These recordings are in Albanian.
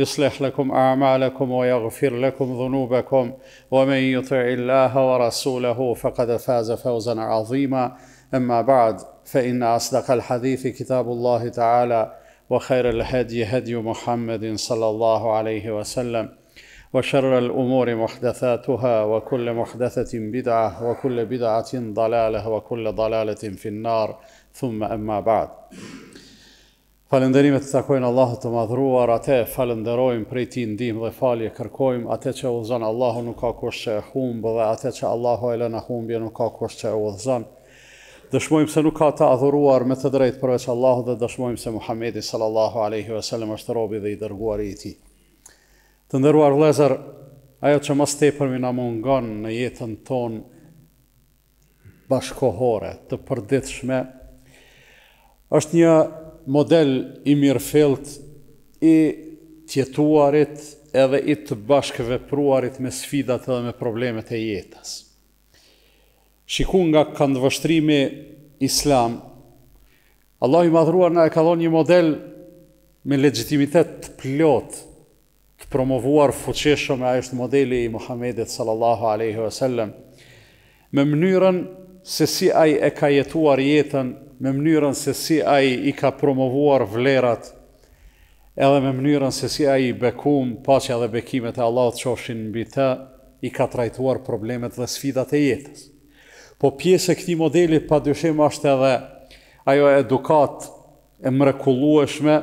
يصلح لكم اعمالكم ويغفر لكم ذنوبكم ومن يطع الله ورسوله فقد فاز فوزا عظيما اما بعد فان اصدق الحديث كتاب الله تعالى وخير الهدي هدي محمد صلى الله عليه وسلم وشر الامور محدثاتها وكل محدثه بدعه وكل بدعه ضلاله وكل ضلاله في النار ثم اما بعد Falënderimet të takojnë Allahut të madhruar, atë e falënderojmë prej ti ndihmë dhe falje kërkojmë, atë që udhëzon Allahu nuk ka kush që e humbë dhe atë që Allahu e lënë humbje nuk ka kush që e udhëzon. Dëshmojmë se nuk ka ta adhuruar me të drejtë përveç Allahut dhe dëshmojmë se Muhamedi sallallahu alaihi ve sellem është robi dhe i dërguari i tij. Të nderuar vëllezër, ajo që më së tepërmi na mungon në jetën tonë bashkohore, të përditshme, është një model i mirëfelt i tjetuarit edhe i të bashkëve pruarit me sfidat edhe me problemet e jetës. Shiku nga kanë vështrimi islam, Allah i madhruar nga e ka dhonë një model me legitimitet të plot, të promovuar fuqeshëm, a është modeli i Muhammedet sallallahu aleyhi ve sellem, me mënyrën se si aj e ka jetuar jetën me mënyrën se si ai i ka promovuar vlerat edhe me mënyrën se si ai i bekum paqja dhe bekimet e Allahut qofshin mbi të i ka trajtuar problemet dhe sfidat e jetës. Po pjesë e këti modelit pa dyshim është edhe ajo edukat e mrekulueshme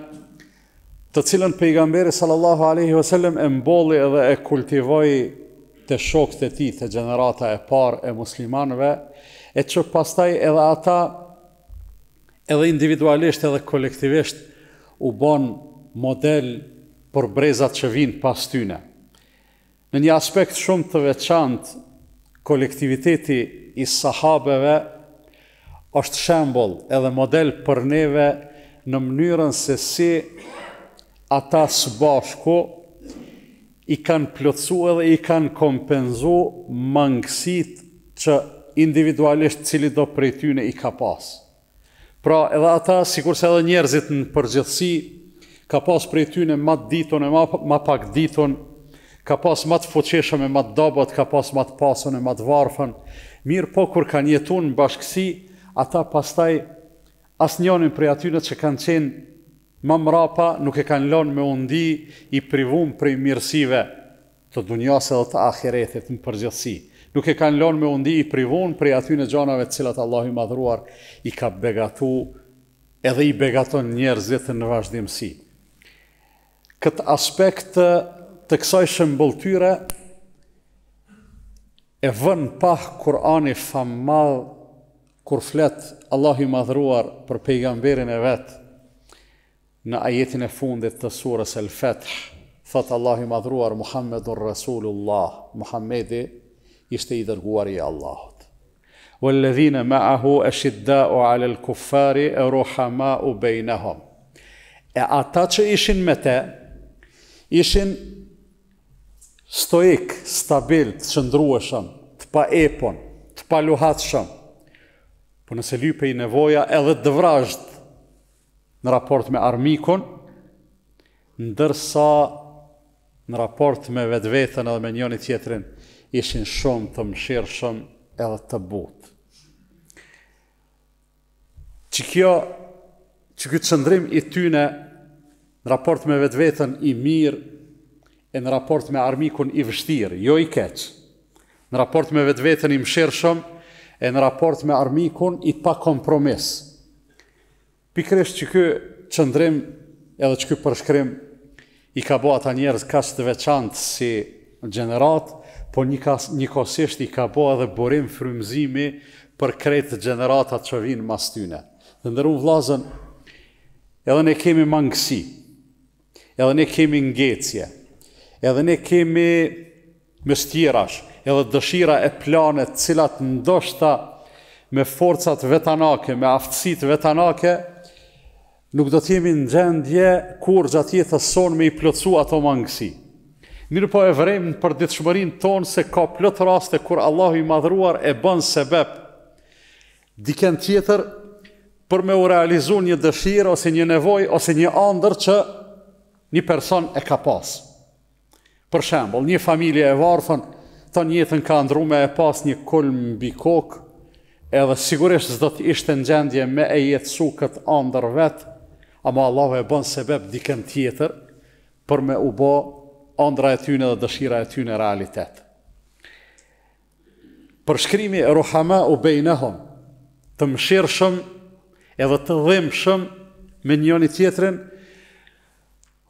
të cilën pejgamberi sallallahu aleyhi vësallem e mboli edhe e kultivoj të shokët e ti, të generata e parë e muslimanve, e që pastaj edhe ata edhe individualisht edhe kolektivisht u bon model për brezat që vinë pas tyne. Në një aspekt shumë të veçant, kolektiviteti i sahabeve është shembol edhe model për neve në mënyrën se si ata së bashku i kanë plëcu edhe i kanë kompenzu mangësit që individualisht cili do prej tyne i ka pasë. Pra edhe ata, si kurse edhe njerëzit në përgjithsi, ka pas prej tyne ma ditën e ma, ma pak ditën, ka pas ma të fuqeshëm e ma të ka pas ma të pasën e ma të varfën. Mirë po, kur kanë jetu në bashkësi, ata pastaj as njonin prej atyne që kanë qenë ma mrapa, nuk e kanë lonë me undi i privum prej mirësive të dunjase dhe të ahiretit në përgjithsi nuk e kanë lonë me undi i privun prej aty në gjanave cilat Allah i madhruar i ka begatu edhe i begaton njerëzit në vazhdimësi. Këtë aspekt të kësaj shëmbulltyre e vën pah Kurani famal kur flet Allah i madhruar për pejgamberin e vetë në ajetin e fundit të surës El Fath, thot Allah i madhruar Muhammedur Rasulullah, Muhamedi ishte i dërguari i Allahut. Walladhina ma'ahu ashidda'u 'ala al-kuffari ruhama'u bainahum. E ata që ishin me te, ishin stoik, stabil, të shëndrueshëm, të pa epon, të pa luhatëshëm. Po nëse lype i nevoja edhe të dëvrajt në raport me armikon, ndërsa në raport me vetë vetën edhe me njënit tjetërin ishin shumë të mëshirëshëm edhe të butë. Që kjo, që këtë qëndrim i tyne në raport me vetë vetën i mirë e në raport me armikun i vështirë, jo i keqë, në raport me vetë vetën i mëshirëshëm e në raport me armikun i pa kompromisë. Pikresh që kjo qëndrim edhe që kjo përshkrim i ka bo ata njerës kasë të veçantë si në gjeneratë, po një kas një kosisht i ka bë edhe burim frymëzimi për këtë gjenerata që vinë mas tyne. Dhe ndërru vlazën, edhe ne kemi mangësi, edhe ne kemi ngecje, edhe ne kemi mëstirash, edhe dëshira e planet cilat ndoshta me forcat vetanake, me aftësit vetanake, nuk do t'jemi në gjendje kur gjatjetës son me i plëcu ato mangësi. Mirë po e vremë për ditë shmërin tonë se ka plëtë raste kur Allahu i madhruar e bën sebep. Diken tjetër për me u realizu një dëshirë ose një nevoj ose një andër që një person e ka pasë. Për shembol, një familje e varëfën, të njëtën ka ndru me e pas një kulm bi kokë, edhe sigurisht zdo të ishte në gjendje me e jetësu këtë andër vetë, ama Allah e bën sebep diken tjetër për me u bo andra e tyne dhe dëshira e tyne realitet. Përshkrimi e Rohama u bejnehon, të mshirë shumë edhe të dhimë shumë me njëni tjetërin,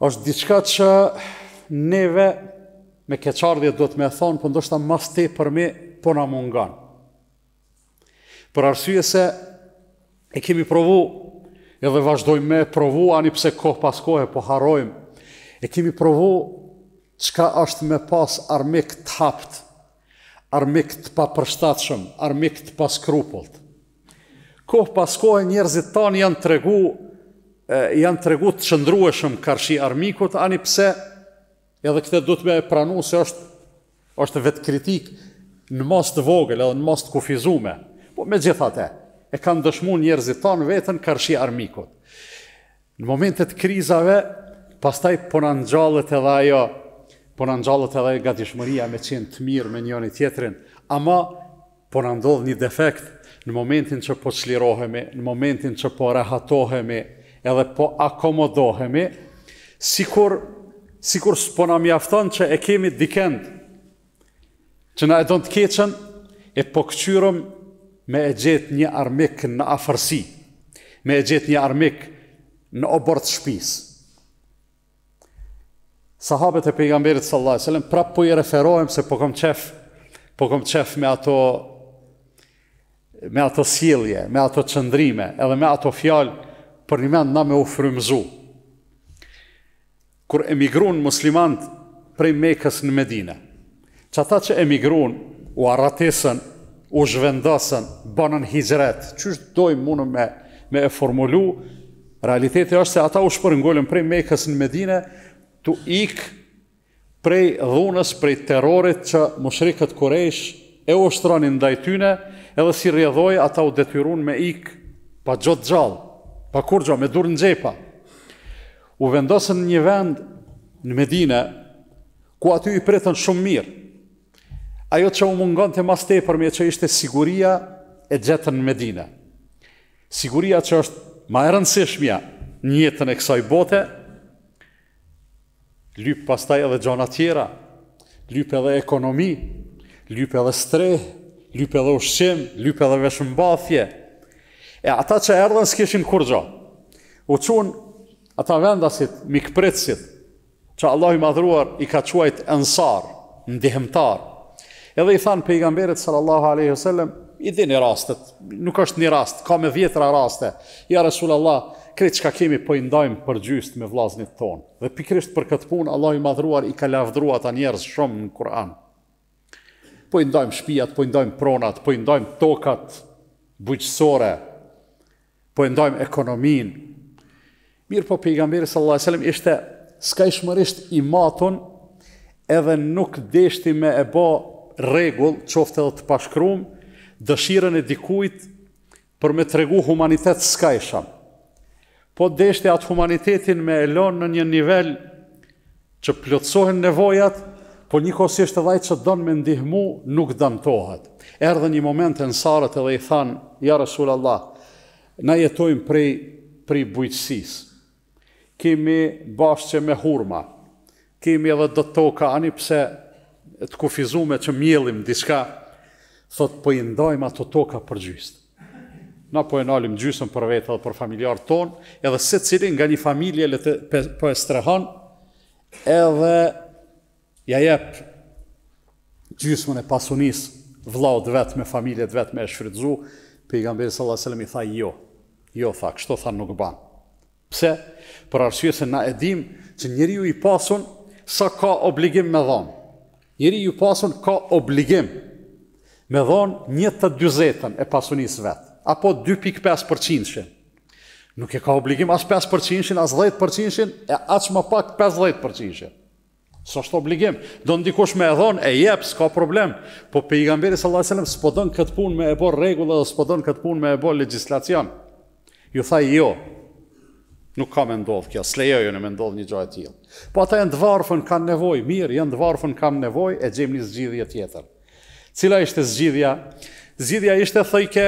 është diçka që neve me keqardhje do të me thonë, për po ndoshta mas te për me po na mungan. Për arsye se e kemi provu, edhe vazhdojmë me provu, ani pse kohë pas kohë po harrojmë. E kemi provu qka është me pas armik të hapt, armik të papërshtatëshëm, armik të paskrupullt. Kohë pas kohë njerëzit tanë janë të regu, janë të regu të qëndrueshëm kërshi armikut, ani pse, edhe këte du të me pranu se është, është vetë kritik në mas të vogël edhe në mas të kufizume. Po me gjithate, e kanë dëshmu njerëzit tanë vetën kërshi armikut. Në momentet krizave, pastaj ponan gjallët edhe ajo, por në nxalët edhe nga dishmëria me qenë të mirë me njën i tjetërin, ama po në ndodhë një defekt në momentin që po qlirohemi, në momentin që po rehatohemi, edhe po akomodohemi, sikur, sikur së po në mjafton që e kemi dikend, që na e të keqen, e po këqyrëm me e gjetë një armik në afërsi, me e gjetë një armik në obor të shpisë sahabët e pejgamberit sallallahu alajhi wasallam prapë po i referohem se po kam çef po kam çef me ato me ato sjellje, me ato çndrime, edhe me ato fjalë për një mend na me u frymzu. Kur emigruan muslimant prej Mekës në Medinë. Çata që emigruan u arratesën, u zhvendosën, bënën hijret. Çu doj mund me me e formulu Realiteti është se ata u shpërngolën prej Mekës në Medinë, tu ik prej dhunës, prej terrorit që mushrikët Quraysh e ushtronin ndaj tyre, edhe si rjedhoj, ata u detyruan me ik pa xhot xhall, pa kurxha me durr gjepa. U vendosën në një vend në Medinë ku aty i pritën shumë mirë. Ajo që u mungon të mas tepër me që ishte siguria e gjetën në Medinë. Siguria që është ma e rëndësishmja një jetën e kësaj bote, lypë pastaj edhe gjona tjera, lypë edhe ekonomi, lypë edhe strehë, lypë edhe ushqim, lypë edhe veshëmbathje. E ata që erdhen s'kishin kur gjo. U qunë ata vendasit, mikpritsit, që Allah i madhruar i ka quajt ensar, ndihemtar. Edhe i thanë pejgamberit sallallahu aleyhi sallam, i dini rastet, nuk është një rast, ka me vjetra raste. Ja, Resulallah, kretë që ka kemi po i ndajmë për gjyst me vlaznit tonë. Dhe pikrisht për këtë punë, Allah i madhruar i ka lavdrua ta njerëz shumë në Kur'an. Po i ndajmë shpijat, po i ndajmë pronat, po i ndajmë tokat bujqësore, po i ndajmë ekonominë. Mirë po pejgamberi sallallahu alajhi wasallam ishte skajshmërisht i maton edhe nuk deshti me e bë rregull, qofte edhe të pashkruam dëshirën e dikujt për me tregu humanitet skajshëm po deshte atë humanitetin me elon në një nivel që plëtsohen nevojat, po një kosisht është edhaj që donë me ndihmu, nuk dëmtohet. Erdhe një moment e nësarët edhe i thanë, ja Resul Allah, na jetojmë prej, prej bujqësis, kemi bashkë me hurma, kemi edhe do të toka, ani pse të kufizume që mjelim diska, thot për po i ndojmë ato toka për gjystë. Na po e nalim gjysën për vetë dhe për familjarë tonë, edhe se cilin nga një familje le të po e strehon, edhe ja jep gjysën e pasunis vlaut vetë me familjet vetë me e shfridzu, për i gamberi sallatë sallam i tha jo, jo tha, kështo tha nuk ban. Pse? Për arsye se na edhim që njëri ju i pasun sa ka obligim me dhonë. Njëri ju pasun ka obligim me dhonë një të dyzetën e pasunis vetë apo 2.5%. Nuk e ka obligim as 5%, as 10%, e as më pak 15%. Së është obligim, do në dikush me e dhonë, e jep, s'ka problem, po për i gamberi sallallahu alai s'po dënë këtë punë me e bo regullë, dhe s'po dënë këtë punë me e bo legislacion. Ju thaj jo, nuk ka me ndodhë kjo, s'lejo ju jo, në me ndodhë një gjojë t'jilë. Po ata e në dvarëfën kanë nevoj, mirë, e në dvarëfën kanë nevoj, e gjem një zgjidhje tjetër. Cila ishte zgjidhja? zgjidhja ishte thëjke,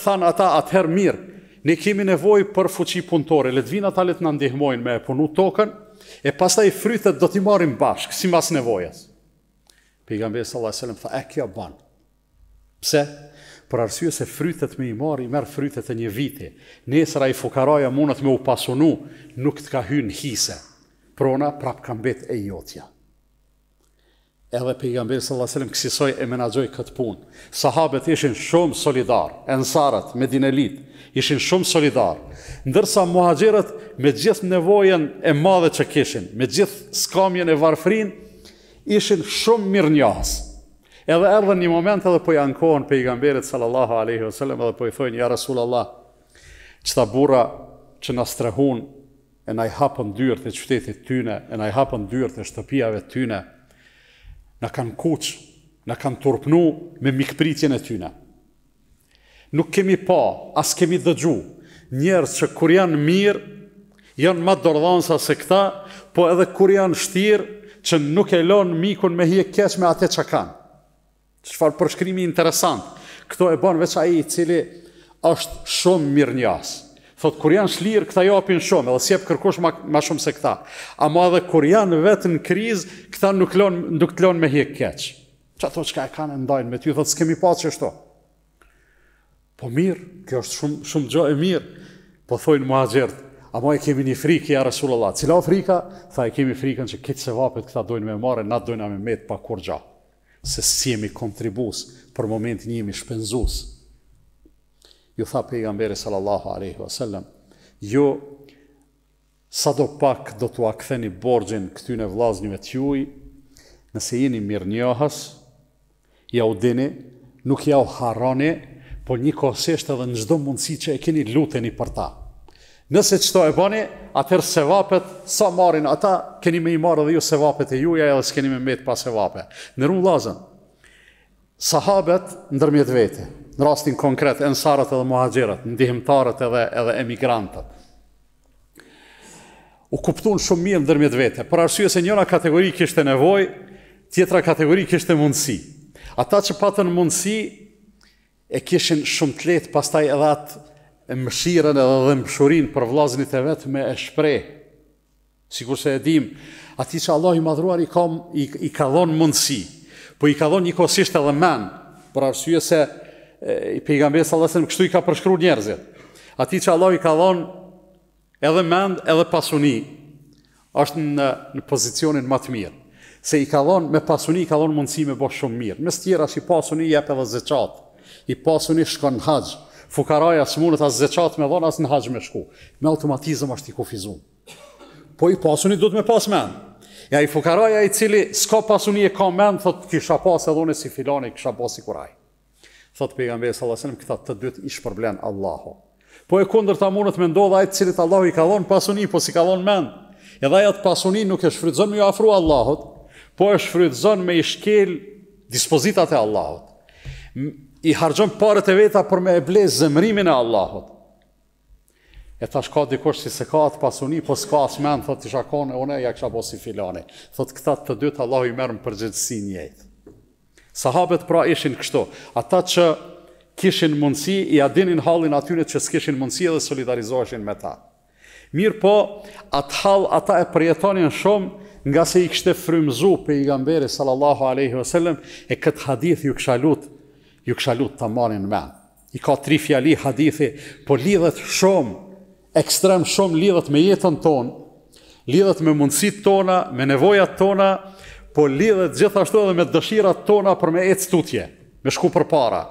than ata atëherë mirë, ne kemi nevoj për fuqi le të vinë ata të në ndihmojnë me punu tokën, e pasta i frythet do t'i marim bashkë, si mas nevojës. Pejgamberi sallallahu alajhi wasallam tha, e kjo ban?" Pse? Për arsye se frytet me i marr, i merr frytet e një viti. Nesër ai fukaroja mundot me u pasunu, nuk të ka hyn hise. Prona prap ka mbet e jotja edhe pejgamberi sallallahu alajhi wasallam kësisoi e menaxhoi kët punë. Sahabet ishin shumë solidar, ansarët, medinelit, ishin shumë solidar. Ndërsa muhaxherët me gjithë nevojën e madhe që kishin, me gjithë skamjen e varfrin, ishin shumë mirnjohës. Edhe erdhën një moment edhe po i ankohen pejgamberit sallallahu alajhi wasallam dhe po i thonë ja rasulullah, çta burra që na strehun e na i hapën dyert e qytetit tyne, e na i hapën dyert e shtëpijave tyne në kanë kuq, në kanë turpnu me mikpritjen e tyne. Nuk kemi pa, as kemi dëgju, njerës që kur janë mirë, janë ma dordhansa se këta, po edhe kur janë shtirë, që nuk e lonë mikun me hje kesh me ate që kanë. Qëfar përshkrimi interesant, këto e bonë veç aji cili është shumë mirë njësë. Thot, kur janë shlirë, këta japin shumë, edhe e kërkosh ma, ma shumë se këta. A ma edhe kur janë vetë në krizë, këta nuk, nuk të lonë me hikë keqë. Që ato që ka e kanë ndajnë me ty, thot, s'kemi pa që shto. Po mirë, kjo është shumë, shumë gjo e mirë. Po thojnë mua gjertë, a ma e kemi një frikë, ja Resulullah. Cila o frika? Tha e kemi frikën që këtë se vapet këta dojnë me mare, na dojnë me metë pa kur gja. Se si jemi kontribus, për moment një jemi shpenzusë ju tha pejgamberi sallallahu aleyhi wa sallam, ju, jo, sa do pak do të aktheni borgjen këtyne vlaznjëve të juj, nëse jeni mirë njohës, ja u dini, nuk ja u harani, po një kosesht edhe në gjdo mundësi që e keni luteni për ta. Nëse qëto e bani, atër se vapet, sa marin ata, keni me i marë dhe ju se vapet e juja, edhe s'keni me metë pa se vapet. Në lazën, sahabet ndërmjet vete, në rastin konkret, ensarët edhe muhajgjerët, ndihimtarët edhe, edhe emigrantët. U kuptun shumë mirë ndërmjet vete, për arsye se njëra kategori kështë e nevoj, tjetra kategori kështë e mundësi. Ata që patën mundësi, e kishin shumë të letë, pastaj edhe atë e mëshiren edhe dhe mëshurin për vlazënit e vetë me e shprej. Sikur se e dim, ati që Allah i madhruar i, kom, i, i ka dhonë mundësi, po i ka dhonë një kosisht edhe men, për arsye se i pejgamberi sallallahu alajhi wasallam kështu i ka përshkru njerëzit. Ati që Allah i ka dhonë edhe mend, edhe pasuni, është në, në pozicionin më të mirë. Se i ka dhonë me pasuni, i ka dhonë mundësi me bëhë shumë mirë. Mes tjera që i pasuni, i epe dhe zeqatë. I pasuni shkon në haqë. Fukaraja së mundët asë zeqatë me dhonë, asë në haqë me shku. Me automatizëm është i kufizun. Po i pasuni, du të me pasmenë. Ja i fukaraja i cili s'ka pasuni e ka mend, thot kisha pas edhe si filani, kisha pas si kuraj. Thot pejgamberi sallallahu alajhi wasallam, këta të dytë ish problem Allahu. Po e kundërta mundet me ndodha ai i cili Allahu i ka dhonë pasuni, po si ka dhonë mend, Edhe ajo të pasuni nuk e shfrydzon me ju afru Allahut, po e shfrydzon me i shkel dispozitat e Allahut. I harxhon parët e veta për me e ble e Allahut. E ta shka dikush si se ka atë pasuni, po s'ka atë menë, thot isha kone, une, ja kësha po si filani. Thot këta të dytë, Allah i merë më përgjithsi njëjtë. Sahabet pra ishin kështu, ata që kishin mundësi, i adinin halin atynit që s'kishin mundësi edhe solidarizoheshin me ta. Mirë po, atë hal, ata e përjetonin shumë, nga se i kështë frymzu për i gamberi sallallahu aleyhi vësallem, e këtë hadith ju këshalut, ju këshalut të marin men. I ka tri fjali hadithi, po lidhet shumë ekstrem shumë lidhët me jetën tonë, lidhët me mundësit tona, me nevojat tona, po lidhët gjithashtu edhe me dëshirat tona për me ecë tutje, me shku për para.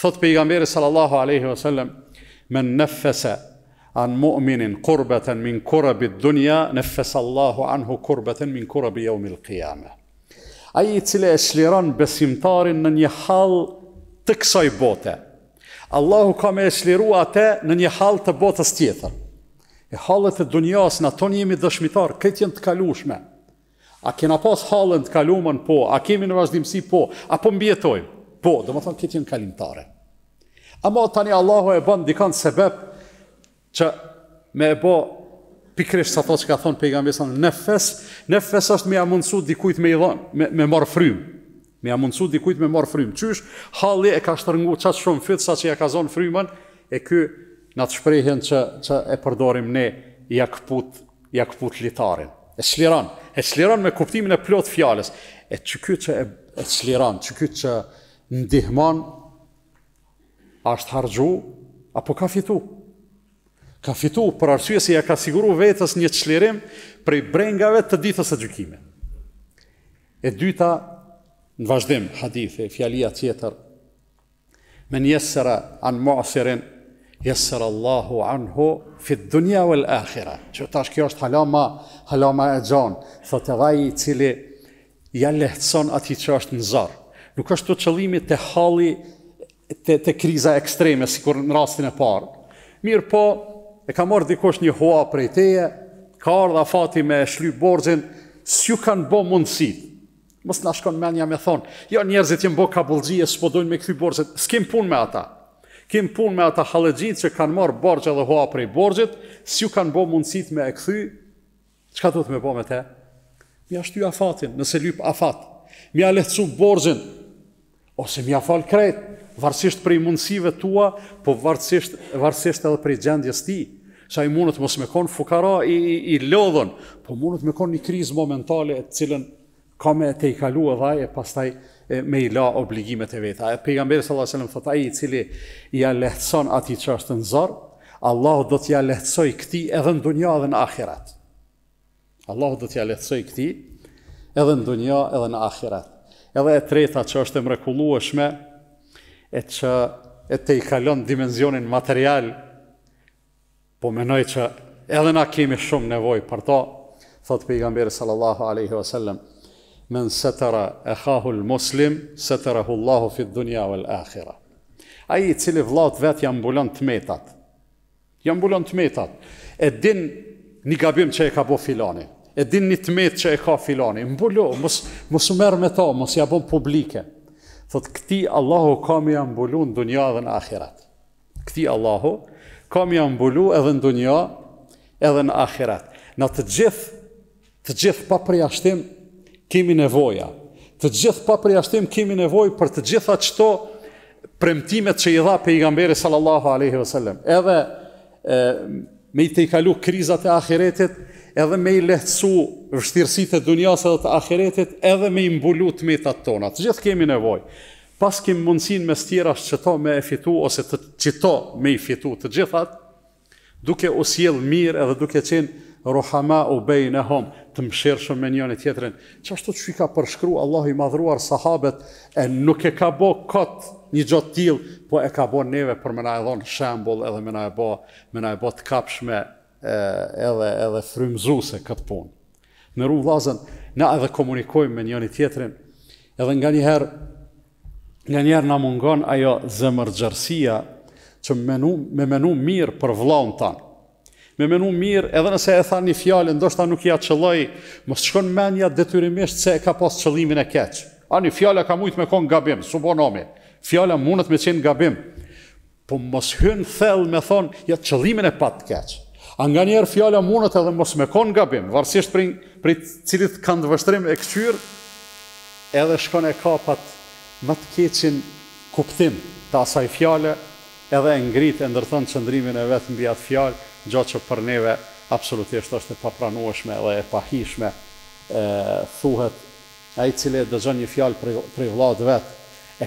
Thot për i gamberi sallallahu aleyhi vësallem, me nëfese anë mu'minin kurbeten min kurabit dunja, nëfese Allahu anhu kurbeten min kurabit jo mil qiyame. Aji cile e shliran besimtarin në një halë të kësaj bote, Allahu ka me e shliru atë në një halë të botës tjetër. E halët e dunjas në tonë jemi dëshmitarë, këtë jenë të kalushme. A kena pas halën të kalumen, po, a kemi në vazhdimësi, po, a po mbjetojmë, po, dhe më thonë këtë jenë kalimtare. A ma tani Allahu e bëndë dikantë sebep që me e bëndë, pikrish sa to që ka thonë pejgambesan, në fes, në fes është me jamunësu dikujt me i dhonë, me marë frymë, Me ja mundësu dikujt me marë frymë. Qysh, halli e ka shtërngu qatë shumë fitë sa që ja ka zonë frymën, e ky në të shprejhen që e përdorim ne i akëput litarin. E sliran, e sliran me kuptimin e plot fjales. E që ky që e sliran, që ky që ndihman, ashtë hargju, apo ka fitu. Ka fitu për arsye se ja ka siguru vetës një qlirim prej brengave të ditës e gjykimit. E dyta, Në vazhdim hadithi, fjalia tjetër, men jesëra anë muasirin, jesëra Allahu anhu fit dunja lë akhira. Që tash kjo është halama, halama e gjonë, thot e i cili ja lehtëson ati që është në zarë. Nuk është të qëllimi të hali të, të kriza ekstreme, si kur në rastin e parë. Mirë po, e ka mërë dikosh një hua prej teje, ka ardha fati me shlyp borgjen, s'ju kanë bo mundësitë. Mos na shkon mendja me thon. Jo njerëzit që bë ka s'po e me këthy borgjit, S'kim pun me ata. Kim pun me ata hallëxhit që kanë marr borxh dhe hua prej borxhit, si u kanë bë mundësit me e kthy. Çka të me bë me te? Mi ashtu ja fatin, nëse lyp afat. Mi lehtësu borxhin. Ose mi afal kret, varësisht prej mundësive tua, po varësisht varësisht edhe prej gjendjes ti. Sa i mundët mos me kon fukara i i, i lodhën, po mundët me kon një krizë momentale e cilën ka me te i kalu edhe e pastaj me i la obligimet e veta. E pejgamberi sallallahu alajhi wasallam thotë ai i cili ja lehtëson atij që është në zor, Allahu do t'ja lehtësoj këtë edhe në dunjë edhe në ahiret. Allahu do t'ja lehtësoj këtë edhe në dunjë edhe në ahiret. Edhe e treta që është e mrekullueshme e që e te i kalon dimenzionin material, po menoj që edhe na kemi shumë nevoj për to, thot pejgamberi sallallahu alaihi wasallam, sellem, men sëtëra e khahu muslim, sëtëra hullahu fit fi të dunja vë akhira. Aji cili vlaut vetë jam bulon të metat. Jam bulon të metat. E din një gabim që e ka bo filani. E din një të metë që e ka filani. Mbulo, mos mus merë me ta, mos ja bon publike. Thot, këti Allahu kam i ambulu dunja dhe në akhirat. Këti Allahu kam i ambulu edhe në dunja edhe në akhirat. Në të gjithë, të gjithë pa përja shtimë, kemi nevoja. Të gjithë pa për kemi nevoj për të gjitha qëto premtimet që i dha pejgamberi i gamberi sallallahu aleyhi ve sellem. Edhe e, me i te i kalu krizat e akiretit, edhe me i lehtësu vështirësit e dunjas edhe të akiretit, edhe me i mbulu të metat tona. Të gjithë kemi nevoj. Pas kemi mundësin me stjera shtë qëto me e fitu, ose të qëto me i fitu të gjithat, duke o s'jelë mirë edhe duke qenë rohama u bejnë e hom, të mëshirë shumë me njën e tjetërin. Që ashtu që i ka përshkru Allah i madhruar sahabet, e nuk e ka bo këtë një gjotë tilë, po e ka bo neve për me na e dhonë shembol edhe me na e bo, me na e bo të kapshme edhe, edhe frymzuse këtë punë. Në rrumë na edhe komunikojmë me njën e tjetërin, edhe nga njëherë, nga njëherë na mungon ajo zemërgjërsia që menu, me menu mirë për vlaun tanë me menu mirë, edhe nëse e tha një fjallë, ndoshta nuk ja qëlloj, mos shkon menja detyrimisht se e ka pas qëllimin e keqë. A një fjallë ka mujtë me konë gabim, su bo nomi, fjallë mundët me qenë gabim, po mos hynë thellë me thonë, ja qëllimin e patë keqë. A nga njerë fjallë mundët edhe mos me konë gabim, varsisht për cilit kanë të vështrim e këqyrë, edhe shkon e kapat më të keqin kuptim të asaj fjallë, edhe ngritë e ndërthën qëndrimin e vetë mbi atë fjallë, gjatë që për neve absolutisht është e papranueshme dhe e pahishme e, thuhet a i cili e dëgjën një fjalë për i vladë vetë,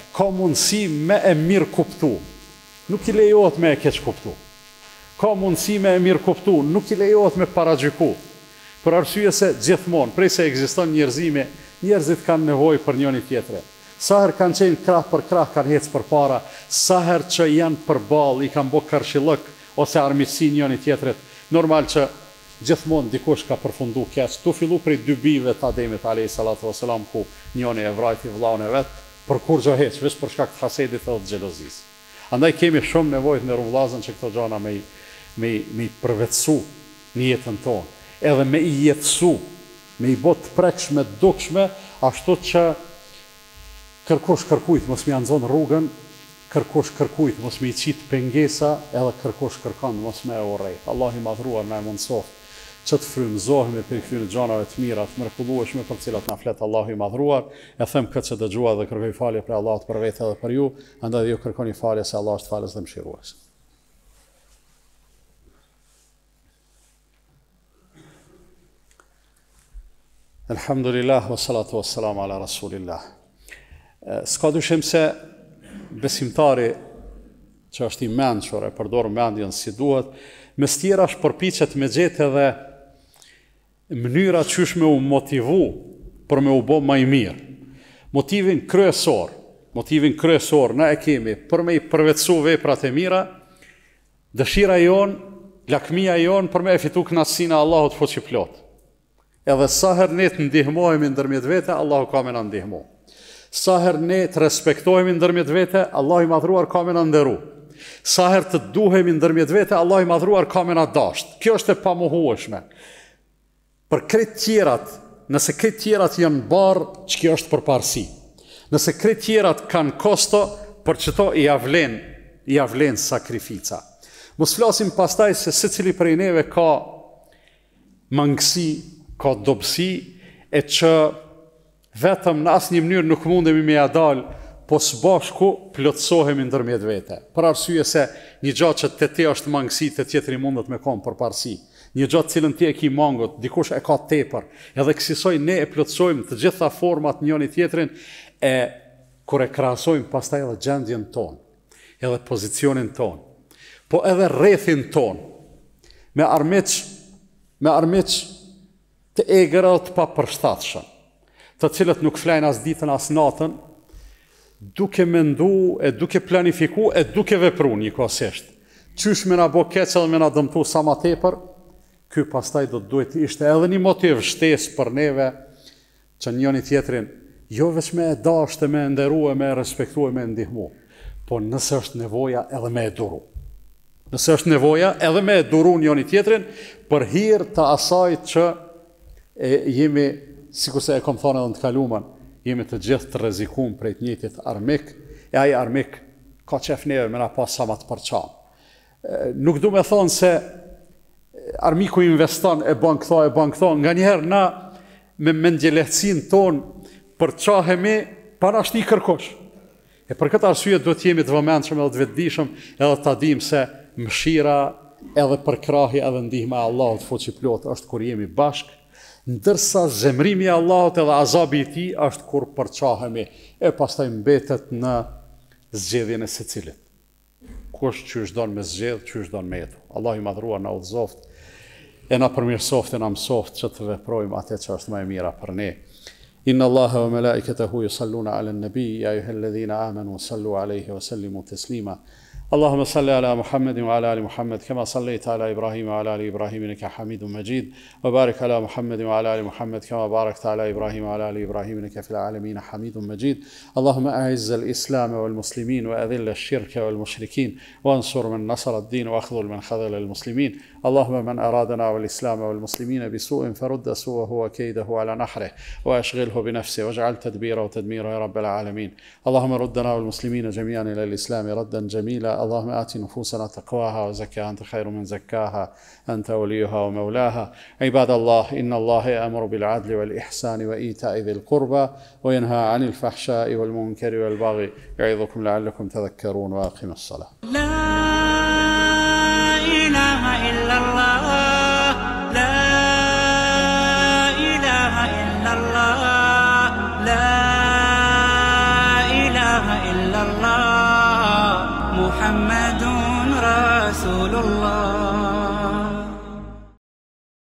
e ka mundësi me e mirë kuptu, nuk i lejohet me e keqë kuptu. Ka mundësi me e mirë kuptu, nuk i lejohet me paradjiku. Për arsye se gjithmonë, prej se ekziston njërzime, njërzit kanë nevoj për tjetrin sa Saher kanë qenë krah për krah, kanë hecë për para, saher që janë përball i kanë bërë karshillok ose armisi njën i tjetërit, normal që gjithmonë dikush ka përfundu kjesë, tu fillu prej dy bive të ademit a.s. ku njën e evrajt i vlaun e vetë, për kur gjo heqë, vishë për shkak të hasedit dhe të Andaj kemi shumë nevojt në rumlazën që këto gjana me, me, me përvecu një jetën tonë, edhe me i jetësu, me i botë të prekshme, dukshme, ashtu që kërkush kërkujt, mos mi anëzon rrugën kërkosh kërkujt, mos me i qitë pengesa, edhe kërkosh kërkan, mos me e orej. Allah i madhruar me e mundsof, që të frymëzohemi për këtyn e gjanave të mira, të mrekullueshme për cilat na flet Allah i madhruar, e them këtë që dëgjua dhe kërkoj falje për Allah të për vetë edhe për ju, nda dhe ju kërkoni falje se Allah është falës dhe mshiruas. Elhamdulillah, wa salatu wa salam ala Rasulillah. Ska dushim se besimtari që është i mençur e përdor mendjen si duhet, me stjera është përpichet me gjithë edhe mënyra që është me u motivu për me u bo i mirë. Motivin kryesor, motivin kryesor në e kemi për me i përvecu veprat e mira, dëshira jonë, lakmija jonë për me e fitu knasina Allahot fuqiplot. plotë. Edhe saher ne të ndihmojmë ndërmjet vete, Allahu ka me në ndihmojmë. Saher ne të në ndërmjet vete, Allah i madhruar ka me në ndëru. Saher të duhemi ndërmjet vete, Allah i madhruar ka me në dasht. Kjo është e pamuhueshme. Për kretë tjerat, nëse kretë tjerat janë barë, që kjo është për parësi. Nëse kretë tjerat kanë kosto, për që to i avlen, i avlen sakrifica. Mos flasim pastaj se se cili prej neve ka mangësi, ka dobësi, e që vetëm në asë një mënyrë nuk mundemi me adal, po së bashku plëtsohemi në dërmjet vete. Për arsye se një gjatë që të te është mangësi, të tjetëri mundet me konë për parësi, Një gjatë cilën ti e ki mangot, dikush e ka tepër, edhe kësisoj ne e plëtsojmë të gjitha format një një tjetërin, e kur e krasojmë pastaj edhe gjendjen tonë, edhe pozicionin tonë, po edhe rethin tonë, me armeq, me të egrët pa përshtatëshën të cilët nuk flajnë as ditën as natën, duke mendu, e duke planifiku, e duke vepru një kosisht. Qysh me nga bo keqë edhe me nga dëmtu sa ma tepër, ky pastaj do të duhet ishte edhe një motiv shtesë për neve, që njën i jo veç me e dashtë e me nderu e me respektu e me ndihmu, por nësë është nevoja edhe me e duru. Nësë është nevoja edhe me e duru njën i për hirë të asajt që jemi si kurse e kom thonë edhe në të kaluman, jemi të gjithë të rezikum për e të njëtit armik, e aji armik ka qef neve me nga pas sa matë përqa. Nuk du me thonë se armiku investon e bank tha e bank tha, nga njëherë na me mendjelecin tonë përqahemi para shtë kërkosh. E për këtë arsye do të jemi të vëmendshëm edhe të vetëdishëm edhe të adim se mshira edhe për krahi edhe ndihma Allah të plotë, është kur jemi bashkë ndërsa zemrimi Allahot edhe azabi ti është kur përqahemi, e pastaj mbetet në zgjedhjën e se cilit. Kush që është donë me zgjedhë, që është donë me jetu. Allah i madhrua në udhëzoft, e në përmirësoft e në mësoft që të veprojmë atë që është majë mira për ne. Inna Allahe me laiket e hujë salluna alen nëbi, ja juhe helledhina amenu, sallu alejhi vë sallimu të slima, اللهم صل على محمد وعلى ال محمد كما صليت على ابراهيم وعلى ال ابراهيم انك حميد مجيد وبارك على محمد وعلى ال محمد كما باركت على ابراهيم وعلى ال ابراهيم انك في العالمين حميد مجيد اللهم اعز الاسلام والمسلمين واذل الشرك والمشركين وانصر من نصر الدين واخذل من خذل المسلمين اللهم من ارادنا والاسلام والمسلمين بسوء فرد سوءه وكيده على نحره واشغله بنفسه واجعل تدبيره وتدميره يا رب العالمين اللهم ردنا والمسلمين جميعا الى الاسلام ردا جميلا اللهم آت نفوسنا تقواها وزكاها أنت خير من زكاها أنت وليها ومولاها عباد الله إن الله يأمر بالعدل والإحسان وإيتاء ذي القربى وينهى عن الفحشاء والمنكر والبغي يعظكم لعلكم تذكرون وأقم الصلاة لا إله إلا الله محمد رسول الله